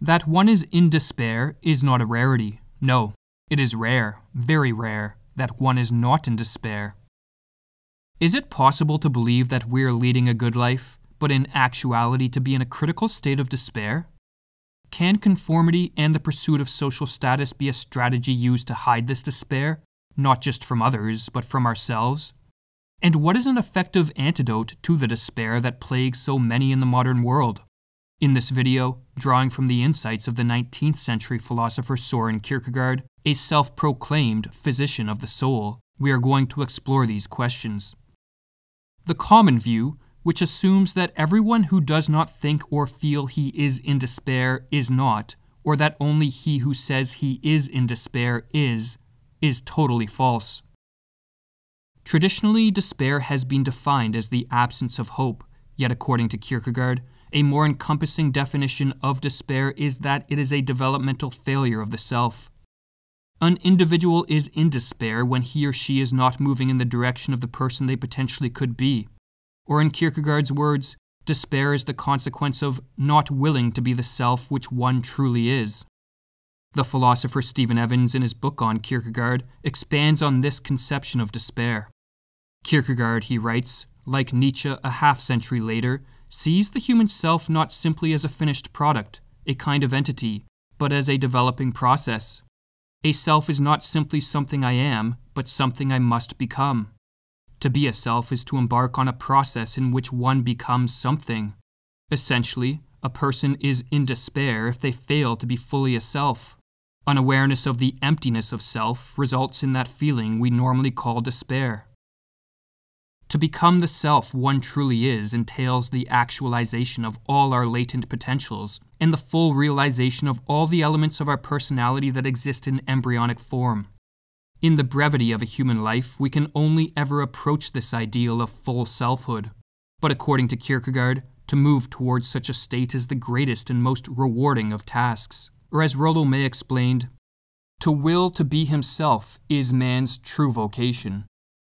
That one is in despair is not a rarity. No, it is rare, very rare, that one is not in despair. Is it possible to believe that we're leading a good life, but in actuality to be in a critical state of despair? Can conformity and the pursuit of social status be a strategy used to hide this despair, not just from others, but from ourselves? And what is an effective antidote to the despair that plagues so many in the modern world? In this video, drawing from the insights of the 19th century philosopher Soren Kierkegaard, a self proclaimed physician of the soul, we are going to explore these questions. The common view, which assumes that everyone who does not think or feel he is in despair is not, or that only he who says he is in despair is, is totally false. Traditionally, despair has been defined as the absence of hope, yet, according to Kierkegaard, a more encompassing definition of despair is that it is a developmental failure of the self. An individual is in despair when he or she is not moving in the direction of the person they potentially could be. Or, in Kierkegaard's words, despair is the consequence of not willing to be the self which one truly is. The philosopher Stephen Evans, in his book on Kierkegaard, expands on this conception of despair. Kierkegaard, he writes, like Nietzsche a half century later, sees the human self not simply as a finished product, a kind of entity, but as a developing process. A self is not simply something I am, but something I must become. To be a self is to embark on a process in which one becomes something. Essentially, a person is in despair if they fail to be fully a self. Unawareness of the emptiness of self results in that feeling we normally call despair. To become the self one truly is entails the actualization of all our latent potentials and the full realization of all the elements of our personality that exist in embryonic form. In the brevity of a human life, we can only ever approach this ideal of full selfhood. But according to Kierkegaard, to move towards such a state is the greatest and most rewarding of tasks. Or as Rollo May explained, to will to be himself is man's true vocation.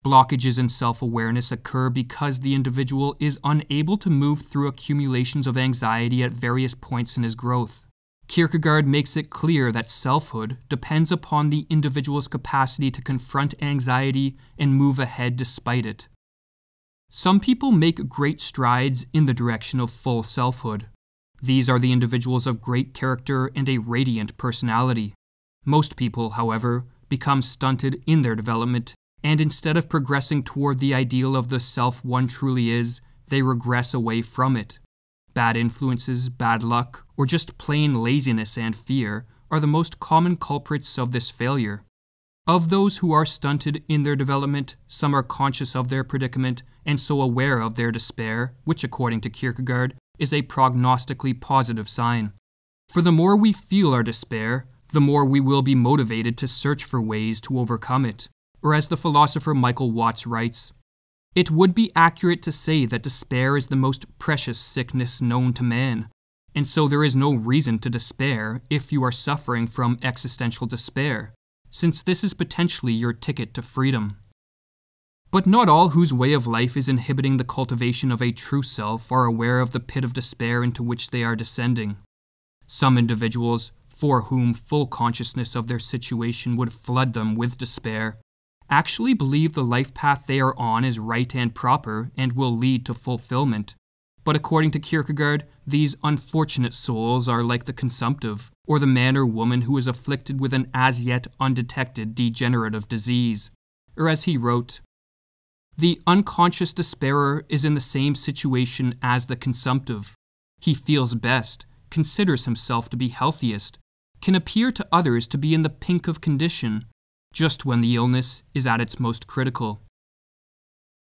Blockages in self awareness occur because the individual is unable to move through accumulations of anxiety at various points in his growth. Kierkegaard makes it clear that selfhood depends upon the individual's capacity to confront anxiety and move ahead despite it. Some people make great strides in the direction of full selfhood. These are the individuals of great character and a radiant personality. Most people, however, become stunted in their development and instead of progressing toward the ideal of the self one truly is, they regress away from it. Bad influences, bad luck, or just plain laziness and fear are the most common culprits of this failure. Of those who are stunted in their development, some are conscious of their predicament and so aware of their despair, which, according to Kierkegaard, is a prognostically positive sign. For the more we feel our despair, the more we will be motivated to search for ways to overcome it or as the philosopher Michael Watts writes, it would be accurate to say that despair is the most precious sickness known to man, and so there is no reason to despair if you are suffering from existential despair, since this is potentially your ticket to freedom. But not all whose way of life is inhibiting the cultivation of a true self are aware of the pit of despair into which they are descending. Some individuals, for whom full consciousness of their situation would flood them with despair, actually believe the life path they are on is right and proper and will lead to fulfillment. But according to Kierkegaard, these unfortunate souls are like the consumptive, or the man or woman who is afflicted with an as yet undetected degenerative disease. Or as he wrote, the unconscious despairer is in the same situation as the consumptive. He feels best, considers himself to be healthiest, can appear to others to be in the pink of condition, just when the illness is at its most critical.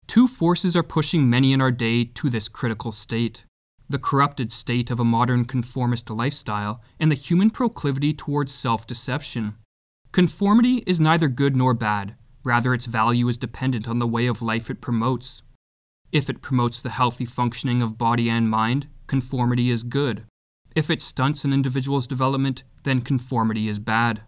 Two forces are pushing many in our day to this critical state the corrupted state of a modern conformist lifestyle and the human proclivity towards self deception. Conformity is neither good nor bad, rather, its value is dependent on the way of life it promotes. If it promotes the healthy functioning of body and mind, conformity is good. If it stunts an individual's development, then conformity is bad.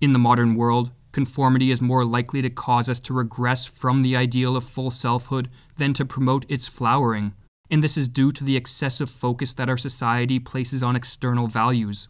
In the modern world, Conformity is more likely to cause us to regress from the ideal of full selfhood than to promote its flowering, and this is due to the excessive focus that our society places on external values.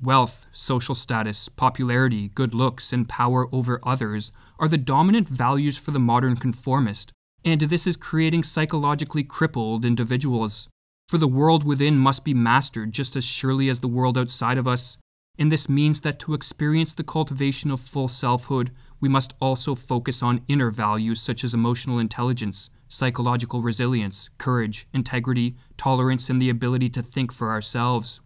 Wealth, social status, popularity, good looks, and power over others are the dominant values for the modern conformist, and this is creating psychologically crippled individuals. For the world within must be mastered just as surely as the world outside of us, and this means that to experience the cultivation of full selfhood, we must also focus on inner values such as emotional intelligence, psychological resilience, courage, integrity, tolerance, and the ability to think for ourselves.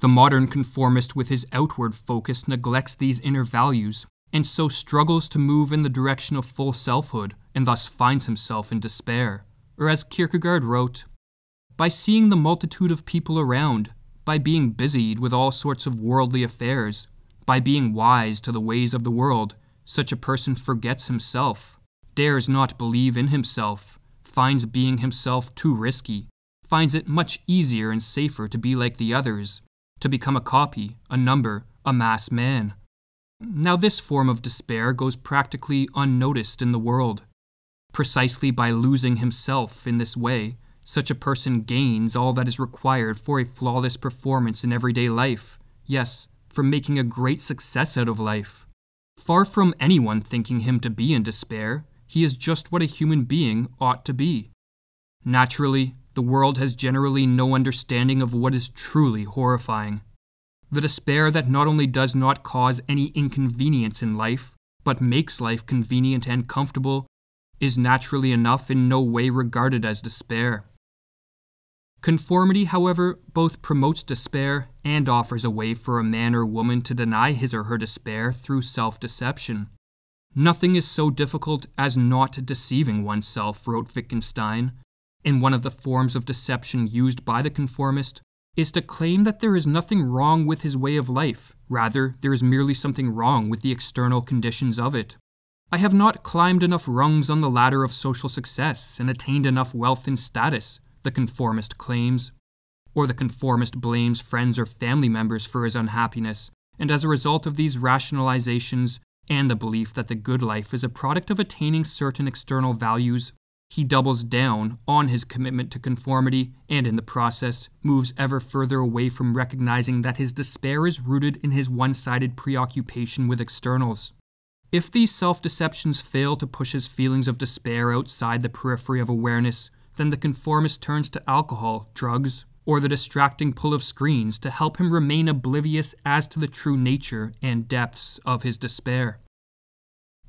The modern conformist, with his outward focus, neglects these inner values and so struggles to move in the direction of full selfhood and thus finds himself in despair. Or as Kierkegaard wrote, by seeing the multitude of people around, by being busied with all sorts of worldly affairs, by being wise to the ways of the world, such a person forgets himself, dares not believe in himself, finds being himself too risky, finds it much easier and safer to be like the others, to become a copy, a number, a mass man. Now, this form of despair goes practically unnoticed in the world. Precisely by losing himself in this way, such a person gains all that is required for a flawless performance in everyday life, yes, for making a great success out of life. Far from anyone thinking him to be in despair, he is just what a human being ought to be. Naturally, the world has generally no understanding of what is truly horrifying. The despair that not only does not cause any inconvenience in life, but makes life convenient and comfortable, is naturally enough in no way regarded as despair. Conformity, however, both promotes despair and offers a way for a man or woman to deny his or her despair through self deception. Nothing is so difficult as not deceiving oneself, wrote Wittgenstein, and one of the forms of deception used by the conformist is to claim that there is nothing wrong with his way of life, rather, there is merely something wrong with the external conditions of it. I have not climbed enough rungs on the ladder of social success and attained enough wealth and status the conformist claims, or the conformist blames friends or family members for his unhappiness, and as a result of these rationalizations and the belief that the good life is a product of attaining certain external values, he doubles down on his commitment to conformity and, in the process, moves ever further away from recognizing that his despair is rooted in his one sided preoccupation with externals. If these self deceptions fail to push his feelings of despair outside the periphery of awareness, then the conformist turns to alcohol, drugs, or the distracting pull of screens to help him remain oblivious as to the true nature and depths of his despair.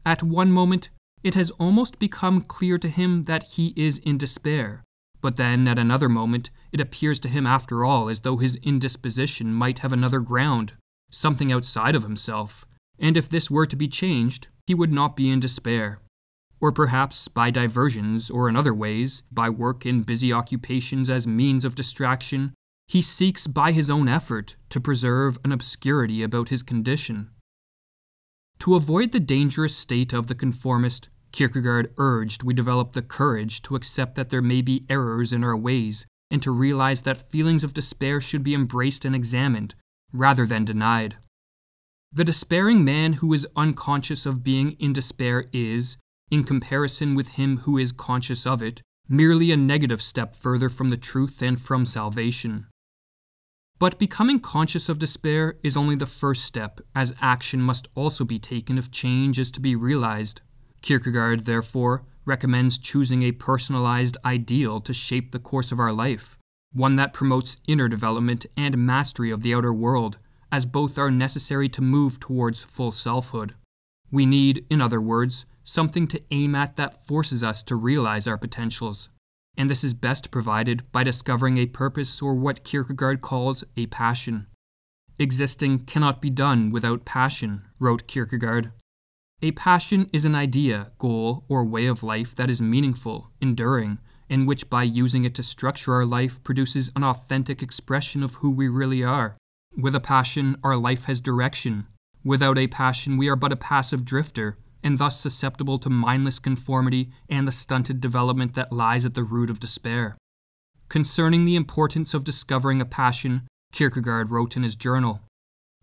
At one moment, it has almost become clear to him that he is in despair, but then at another moment, it appears to him after all as though his indisposition might have another ground, something outside of himself, and if this were to be changed, he would not be in despair or perhaps by diversions or in other ways, by work in busy occupations as means of distraction, he seeks by his own effort to preserve an obscurity about his condition. To avoid the dangerous state of the conformist, Kierkegaard urged we develop the courage to accept that there may be errors in our ways and to realize that feelings of despair should be embraced and examined rather than denied. The despairing man who is unconscious of being in despair is, in comparison with him who is conscious of it, merely a negative step further from the truth and from salvation. But becoming conscious of despair is only the first step, as action must also be taken if change is to be realized. Kierkegaard, therefore, recommends choosing a personalized ideal to shape the course of our life, one that promotes inner development and mastery of the outer world, as both are necessary to move towards full selfhood. We need, in other words, something to aim at that forces us to realize our potentials. And this is best provided by discovering a purpose or what Kierkegaard calls a passion. Existing cannot be done without passion, wrote Kierkegaard. A passion is an idea, goal, or way of life that is meaningful, enduring, and which, by using it to structure our life, produces an authentic expression of who we really are. With a passion, our life has direction, Without a passion, we are but a passive drifter, and thus susceptible to mindless conformity and the stunted development that lies at the root of despair. Concerning the importance of discovering a passion, Kierkegaard wrote in his journal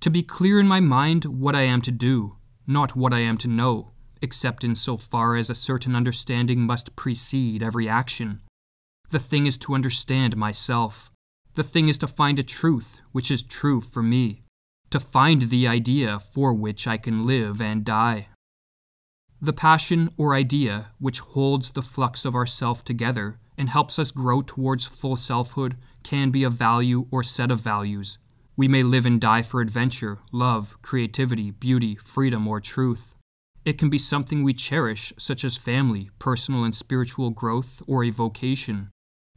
To be clear in my mind what I am to do, not what I am to know, except in so far as a certain understanding must precede every action. The thing is to understand myself. The thing is to find a truth which is true for me to find the idea for which I can live and die. The passion or idea which holds the flux of our self together and helps us grow towards full selfhood can be a value or set of values. We may live and die for adventure, love, creativity, beauty, freedom, or truth. It can be something we cherish, such as family, personal and spiritual growth, or a vocation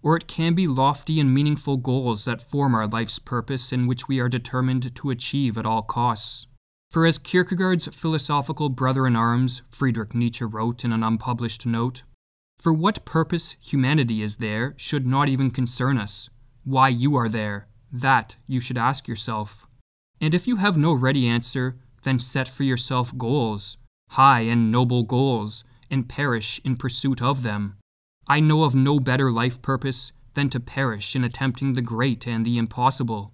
or it can be lofty and meaningful goals that form our life's purpose and which we are determined to achieve at all costs. For as Kierkegaard's philosophical brother in arms, Friedrich Nietzsche, wrote in an unpublished note, For what purpose humanity is there should not even concern us. Why you are there, that you should ask yourself. And if you have no ready answer, then set for yourself goals, high and noble goals, and perish in pursuit of them. I know of no better life purpose than to perish in attempting the great and the impossible.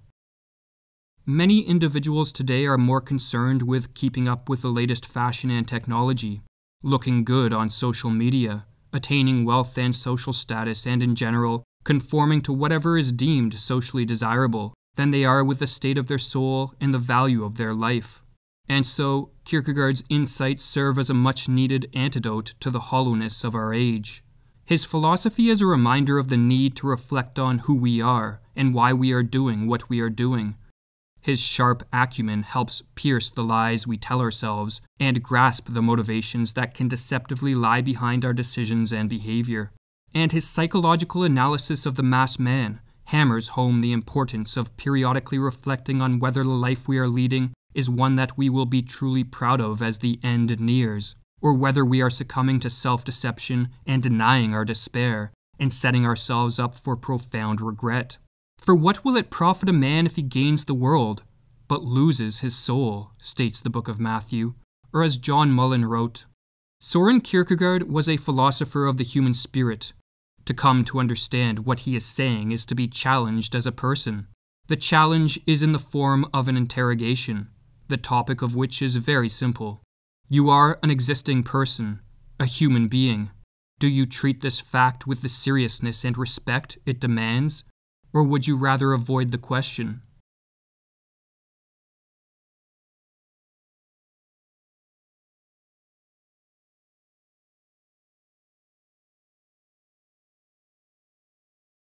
Many individuals today are more concerned with keeping up with the latest fashion and technology, looking good on social media, attaining wealth and social status, and in general, conforming to whatever is deemed socially desirable, than they are with the state of their soul and the value of their life. And so, Kierkegaard's insights serve as a much needed antidote to the hollowness of our age. His philosophy is a reminder of the need to reflect on who we are and why we are doing what we are doing. His sharp acumen helps pierce the lies we tell ourselves and grasp the motivations that can deceptively lie behind our decisions and behavior. And his psychological analysis of the mass man hammers home the importance of periodically reflecting on whether the life we are leading is one that we will be truly proud of as the end nears or whether we are succumbing to self deception and denying our despair, and setting ourselves up for profound regret. For what will it profit a man if he gains the world, but loses his soul, states the book of Matthew, or as John Mullen wrote, Soren Kierkegaard was a philosopher of the human spirit. To come to understand what he is saying is to be challenged as a person. The challenge is in the form of an interrogation, the topic of which is very simple. You are an existing person, a human being. Do you treat this fact with the seriousness and respect it demands, or would you rather avoid the question?